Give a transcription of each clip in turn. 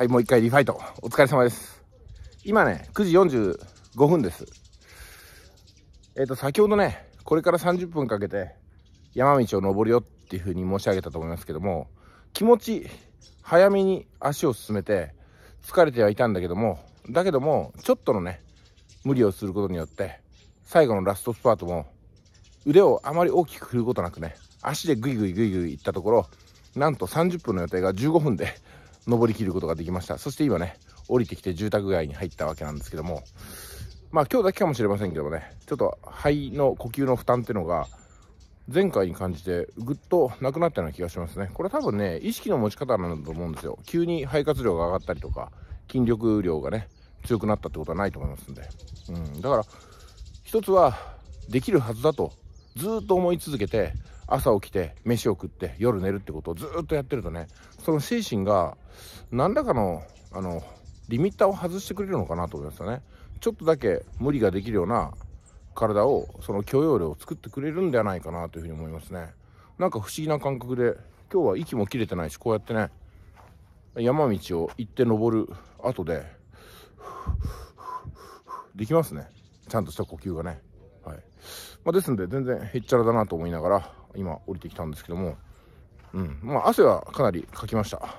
はい、もう一回リファイト。お疲れ様です。今ね、9時45分です。えっ、ー、と、先ほどね、これから30分かけて山道を登るよっていうふうに申し上げたと思いますけども、気持ち早めに足を進めて疲れてはいたんだけども、だけども、ちょっとのね、無理をすることによって、最後のラストスパートも腕をあまり大きく振ることなくね足でグイグイグイグイいったところなんと30分の予定が15分で登りきることができました。そして今ね、降りてきて住宅街に入ったわけなんですけども、まあ今日だけかもしれませんけどもね、ちょっと肺の呼吸の負担っていうのが、前回に感じてぐっとなくなったような気がしますね。これ多分ね、意識の持ち方なんだと思うんですよ。急に肺活量が上がったりとか、筋力量がね、強くなったってことはないと思いますんで。うん、だから、一つは、できるはずだと、ずっと思い続けて、朝起きて飯を食って夜寝るってことをずっとやってるとねその心身が何らかのあのリミッターを外してくれるのかなと思いますよねちょっとだけ無理ができるような体をその許容量を作ってくれるんではないかなというふうに思いますねなんか不思議な感覚で今日は息も切れてないしこうやってね山道を行って登る後でできますねちゃんとした呼吸がねはいまあ、ですんで、全然へっちゃらだなと思いながら、今降りてきたんですけども、うん。まあ、汗はかなりかきました。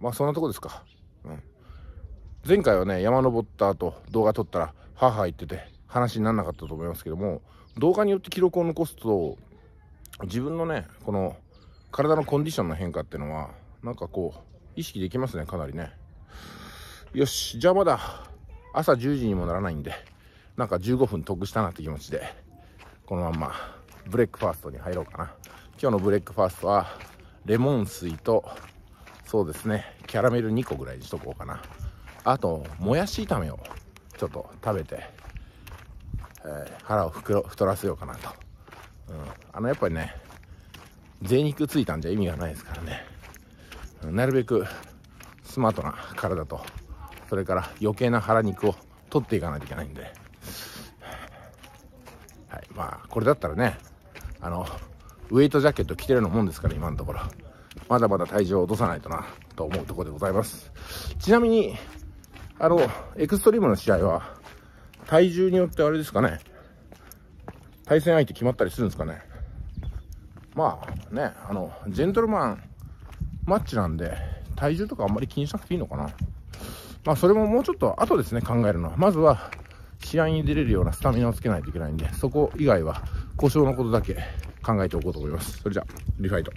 まあ、そんなとこですか。うん。前回はね、山登った後、動画撮ったら、母言ってて、話にならなかったと思いますけども、動画によって記録を残すと、自分のね、この、体のコンディションの変化っていうのは、なんかこう、意識できますね、かなりね。よし、じゃあまだ、朝10時にもならないんで、なんか15分得したなって気持ちで、このまんまブレックファーストに入ろうかな。今日のブレックファーストは、レモン水と、そうですね、キャラメル2個ぐらいにしとこうかな。あと、もやし炒めをちょっと食べて、えー、腹を太らせようかなと。うん。あの、やっぱりね、贅肉ついたんじゃ意味がないですからね。なるべくスマートな体と、それから余計な腹肉を取っていかないといけないんで。はい、まあこれだったらねあのウエイトジャケット着てるのもんですから今のところまだまだ体重を落とさないとなと思うところでございますちなみにあのエクストリームの試合は体重によってあれですかね対戦相手決まったりするんですかねまあねあのジェントルマンマッチなんで体重とかあんまり気にしなくていいのかなまあそれももうちょっと後ですね考えるのはまずは試合に出れるようなスタミナをつけないといけないんで、そこ以外は故障のことだけ考えておこうと思います。それじゃあ、リファイト。